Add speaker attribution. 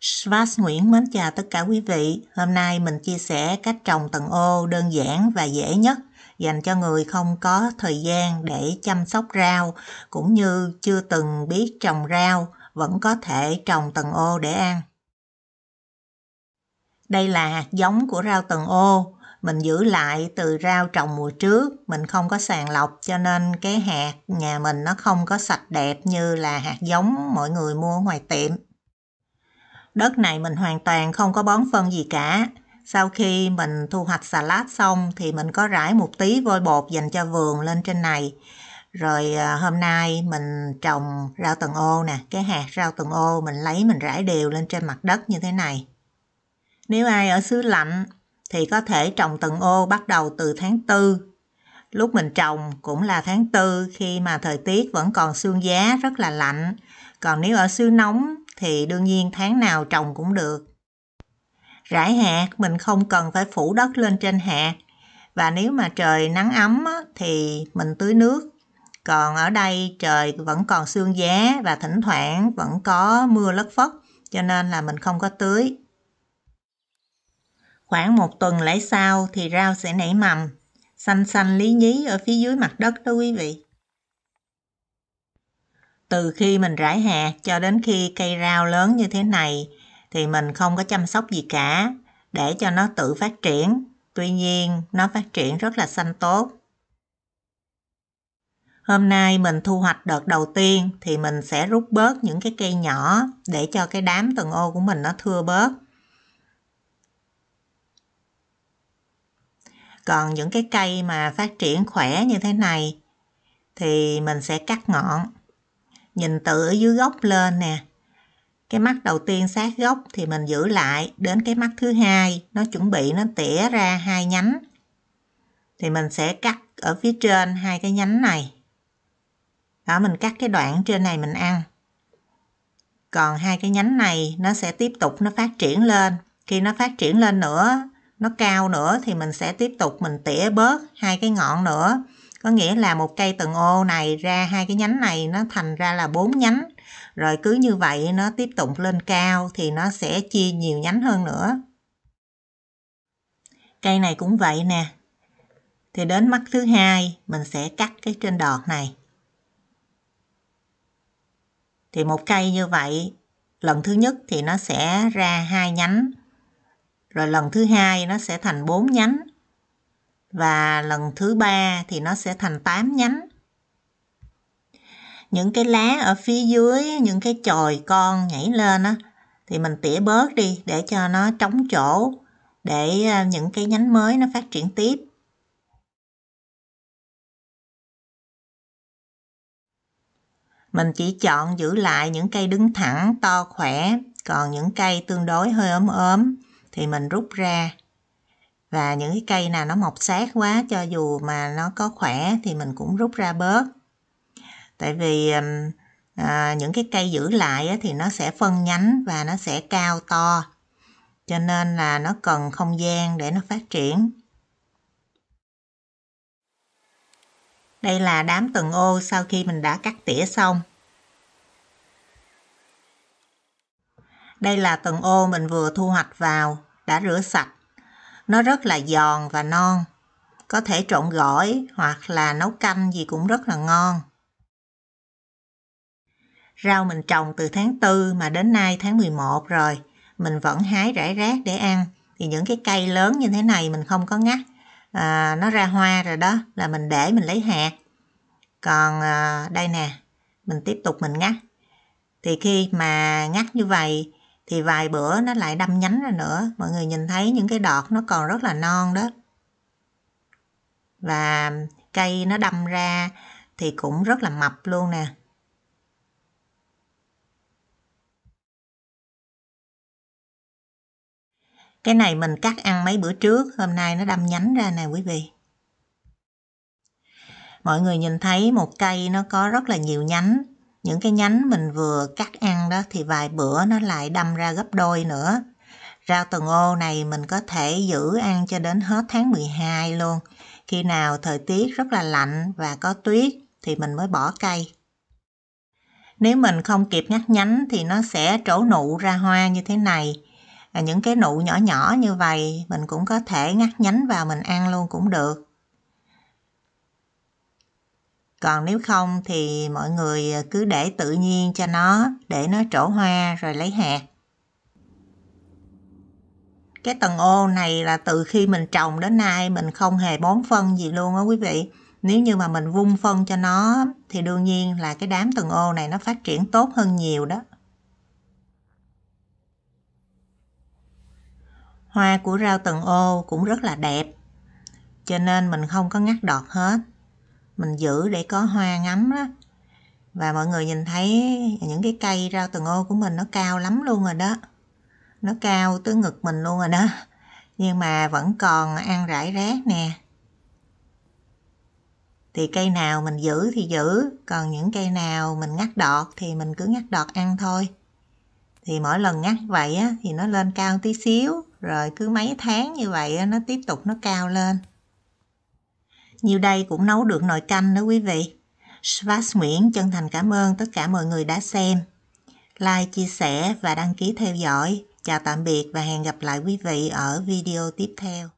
Speaker 1: Svas Nguyễn mến chào tất cả quý vị. Hôm nay mình chia sẻ cách trồng tầng ô đơn giản và dễ nhất dành cho người không có thời gian để chăm sóc rau cũng như chưa từng biết trồng rau vẫn có thể trồng tầng ô để ăn. Đây là hạt giống của rau tầng ô. Mình giữ lại từ rau trồng mùa trước, mình không có sàng lọc cho nên cái hạt nhà mình nó không có sạch đẹp như là hạt giống mọi người mua ngoài tiệm Đất này mình hoàn toàn không có bón phân gì cả. Sau khi mình thu hoạch xà lát xong thì mình có rải một tí vôi bột dành cho vườn lên trên này. Rồi à, hôm nay mình trồng rau tầng ô nè, cái hạt rau tầng ô mình lấy mình rải đều lên trên mặt đất như thế này. Nếu ai ở xứ lạnh thì có thể trồng tầng ô bắt đầu từ tháng 4. Lúc mình trồng cũng là tháng 4 khi mà thời tiết vẫn còn sương giá rất là lạnh. Còn nếu ở xứ nóng thì đương nhiên tháng nào trồng cũng được. Rải hạt mình không cần phải phủ đất lên trên hạt và nếu mà trời nắng ấm thì mình tưới nước. Còn ở đây trời vẫn còn sương giá và thỉnh thoảng vẫn có mưa lất phất cho nên là mình không có tưới. Khoảng một tuần lễ sau thì rau sẽ nảy mầm, xanh xanh lý nhí ở phía dưới mặt đất đó quý vị từ khi mình rải hạt cho đến khi cây rau lớn như thế này thì mình không có chăm sóc gì cả để cho nó tự phát triển tuy nhiên nó phát triển rất là xanh tốt hôm nay mình thu hoạch đợt đầu tiên thì mình sẽ rút bớt những cái cây nhỏ để cho cái đám từng ô của mình nó thưa bớt còn những cái cây mà phát triển khỏe như thế này thì mình sẽ cắt ngọn nhìn từ ở dưới gốc lên nè cái mắt đầu tiên sát gốc thì mình giữ lại đến cái mắt thứ hai nó chuẩn bị nó tỉa ra hai nhánh thì mình sẽ cắt ở phía trên hai cái nhánh này đó mình cắt cái đoạn trên này mình ăn còn hai cái nhánh này nó sẽ tiếp tục nó phát triển lên khi nó phát triển lên nữa nó cao nữa thì mình sẽ tiếp tục mình tỉa bớt hai cái ngọn nữa có nghĩa là một cây từng ô này ra hai cái nhánh này nó thành ra là bốn nhánh rồi cứ như vậy nó tiếp tục lên cao thì nó sẽ chia nhiều nhánh hơn nữa cây này cũng vậy nè thì đến mắt thứ hai mình sẽ cắt cái trên đọt này thì một cây như vậy lần thứ nhất thì nó sẽ ra hai nhánh rồi lần thứ hai nó sẽ thành bốn nhánh và lần thứ ba thì nó sẽ thành 8 nhánh những cái lá ở phía dưới những cái chồi con nhảy lên á thì mình tỉa bớt đi để cho nó trống chỗ để à, những cái nhánh mới nó phát triển tiếp mình chỉ chọn giữ lại những cây đứng thẳng to khỏe còn những cây tương đối hơi ốm ốm thì mình rút ra và những cái cây nào nó mọc sát quá cho dù mà nó có khỏe thì mình cũng rút ra bớt tại vì à, những cái cây giữ lại thì nó sẽ phân nhánh và nó sẽ cao to cho nên là nó cần không gian để nó phát triển đây là đám tầng ô sau khi mình đã cắt tỉa xong đây là tầng ô mình vừa thu hoạch vào đã rửa sạch nó rất là giòn và non. Có thể trộn gỏi hoặc là nấu canh gì cũng rất là ngon. Rau mình trồng từ tháng 4 mà đến nay tháng 11 rồi. Mình vẫn hái rải rác để ăn. Thì những cái cây lớn như thế này mình không có ngắt. À, nó ra hoa rồi đó là mình để mình lấy hạt. Còn à, đây nè, mình tiếp tục mình ngắt. Thì khi mà ngắt như vậy thì vài bữa nó lại đâm nhánh ra nữa mọi người nhìn thấy những cái đọt nó còn rất là non đó và cây nó đâm ra thì cũng rất là mập luôn nè cái này mình cắt ăn mấy bữa trước hôm nay nó đâm nhánh ra nè quý vị mọi người nhìn thấy một cây nó có rất là nhiều nhánh những cái nhánh mình vừa cắt ăn đó thì vài bữa nó lại đâm ra gấp đôi nữa rau tần ô này mình có thể giữ ăn cho đến hết tháng 12 luôn khi nào thời tiết rất là lạnh và có tuyết thì mình mới bỏ cây nếu mình không kịp nhắc nhánh thì nó sẽ trổ nụ ra hoa như thế này à, những cái nụ nhỏ nhỏ như vậy mình cũng có thể ngắt nhánh vào mình ăn luôn cũng được còn nếu không thì mọi người à, cứ để tự nhiên cho nó để nó trổ hoa rồi lấy hạt cái tầng ô này là từ khi mình trồng đến nay mình không hề bón phân gì luôn á quý vị nếu như mà mình vung phân cho nó thì đương nhiên là cái đám tầng ô này nó phát triển tốt hơn nhiều đó hoa của rau tầng ô cũng rất là đẹp cho nên mình không có ngắt đọt hết mình giữ để có hoa ngắm đó và mọi người nhìn thấy những cái cây rau từng ô của mình nó cao lắm luôn rồi đó nó cao tới ngực mình luôn rồi đó nhưng mà vẫn còn ăn rải rác nè thì cây nào mình giữ thì giữ còn những cây nào mình ngắt đọt thì mình cứ ngắt đọt ăn thôi thì mỗi lần ngắt vậy á, thì nó lên cao tí xíu rồi cứ mấy tháng như vậy á, nó tiếp tục nó cao lên nhiều đây cũng nấu được nồi canh đó quý vị. Svas Nguyễn chân thành cảm ơn tất cả mọi người đã xem. Like, chia sẻ và đăng ký theo dõi. Chào tạm biệt và hẹn gặp lại quý vị ở video tiếp theo.